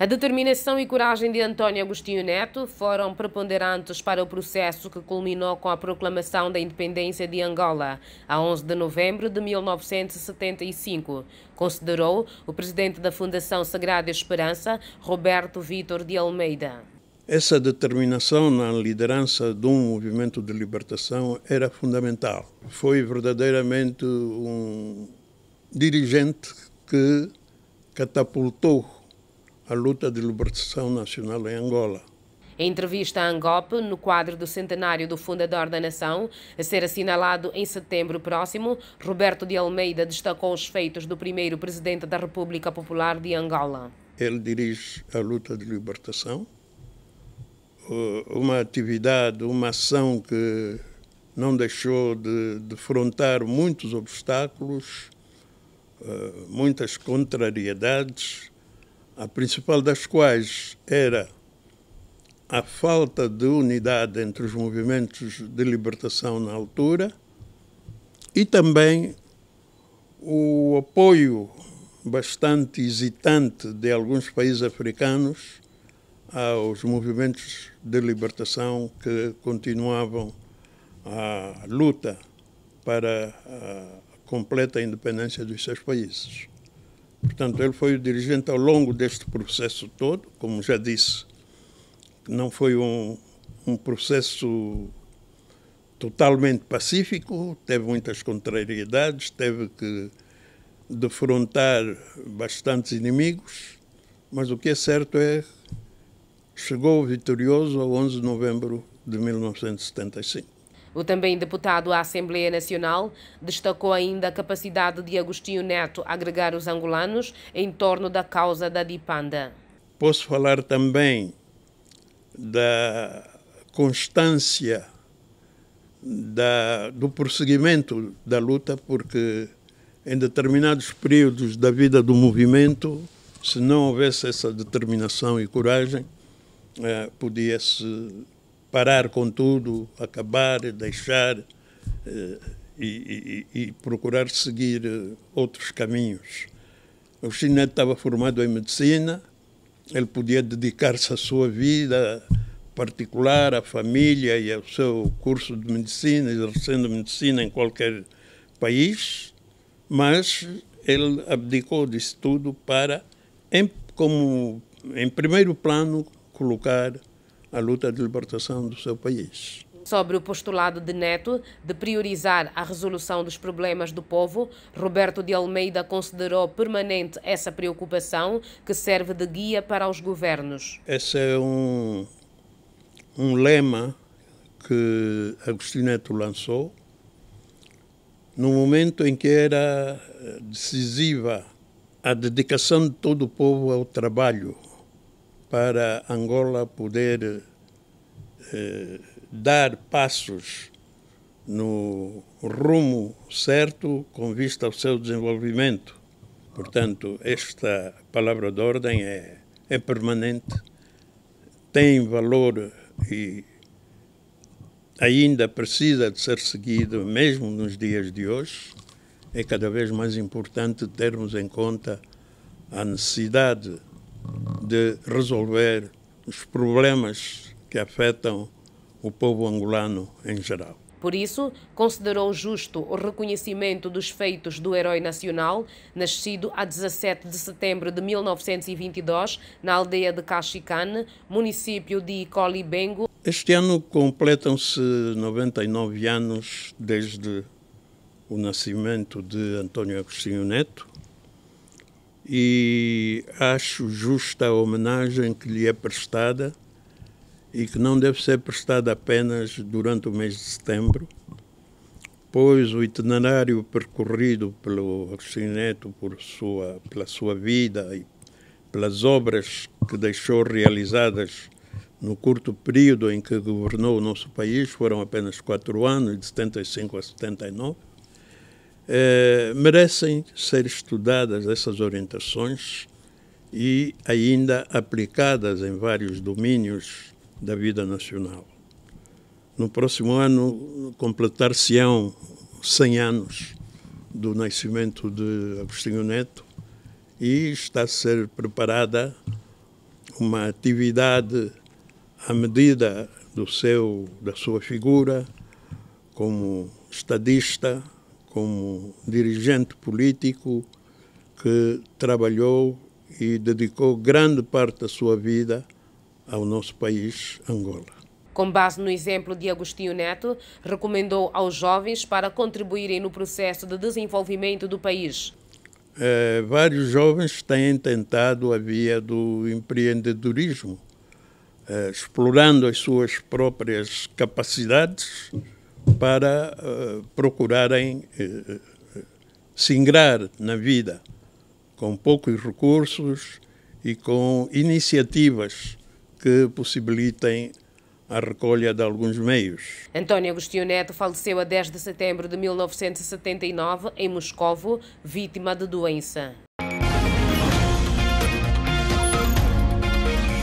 A determinação e coragem de António Agostinho Neto foram preponderantes para o processo que culminou com a proclamação da independência de Angola, a 11 de novembro de 1975. Considerou o presidente da Fundação Sagrada Esperança, Roberto Vitor de Almeida. Essa determinação na liderança de um movimento de libertação era fundamental. Foi verdadeiramente um dirigente que catapultou a luta de libertação nacional em Angola. Em entrevista à Angop, no quadro do centenário do fundador da nação, a ser assinalado em setembro próximo, Roberto de Almeida destacou os feitos do primeiro presidente da República Popular de Angola. Ele dirige a luta de libertação, uma atividade, uma ação que não deixou de defrontar muitos obstáculos, eh, muitas contrariedades, a principal das quais era a falta de unidade entre os movimentos de libertação na altura e também o apoio bastante hesitante de alguns países africanos aos movimentos de libertação que continuavam a luta para a completa independência dos seus países. Portanto, ele foi o dirigente ao longo deste processo todo, como já disse, não foi um, um processo totalmente pacífico, teve muitas contrariedades, teve que defrontar bastantes inimigos, mas o que é certo é chegou vitorioso ao 11 de novembro de 1975. O também deputado à Assembleia Nacional destacou ainda a capacidade de Agostinho Neto agregar os angolanos em torno da causa da Dipanda. Posso falar também da constância da, do prosseguimento da luta, porque em determinados períodos da vida do movimento, se não houvesse essa determinação e coragem, eh, podia-se parar com tudo, acabar, deixar eh, e, e, e, procurar seguir eh, outros caminhos. O Chinete estava formado em medicina, ele podia dedicar-se à sua vida particular, à família e ao seu curso de medicina, exercendo medicina em qualquer país, mas ele abdicou disso tudo para, em, como, em primeiro plano, colocar a luta de libertação do seu país. Sobre o postulado de Neto de priorizar a resolução dos problemas do povo, Roberto de Almeida considerou permanente essa preocupação que serve de guia para os governos. Esse é um, um lema que Agostinho Neto lançou no momento em que era decisiva a dedicação de todo o povo ao trabalho, para Angola poder eh, dar passos no rumo certo com vista ao seu desenvolvimento. Portanto, esta palavra de ordem é, é permanente, tem valor e ainda precisa de ser seguido, mesmo nos dias de hoje. É cada vez mais importante termos em conta a necessidade de resolver os problemas que afetam o povo angolano em geral. Por isso, considerou justo o reconhecimento dos feitos do herói nacional, nascido a 17 de setembro de 1922, na aldeia de Caxicane, município de Colibengo. Este ano completam-se 99 anos desde o nascimento de António Agostinho Neto, e acho justa a homenagem que lhe é prestada e que não deve ser prestada apenas durante o mês de setembro, pois o itinerário percorrido pelo Rossineto por sua, pela sua vida e pelas obras que deixou realizadas no curto período em que governou o nosso país, foram apenas quatro anos, de 75 a 79, eh, merecem ser estudadas essas orientações e ainda aplicadas em vários domínios da vida nacional. No próximo ano completar-se-ão 100 anos do nascimento de Agostinho Neto e está a ser preparada uma atividade à medida do seu da sua figura como estadista, como dirigente político que trabalhou e dedicou grande parte da sua vida ao nosso país, Angola. Com base no exemplo de Agostinho Neto, recomendou aos jovens para contribuírem no processo de desenvolvimento do país. É, vários jovens têm tentado a via do empreendedorismo, é, explorando as suas próprias capacidades para uh, eh, procurarem uh, eh, eh, se ingrar na vida com poucos recursos e com iniciativas que possibilitem a recolha de alguns meios. António Agostinho Neto faleceu a 10 de setembro de 1979 em Moscovo, vítima de doença.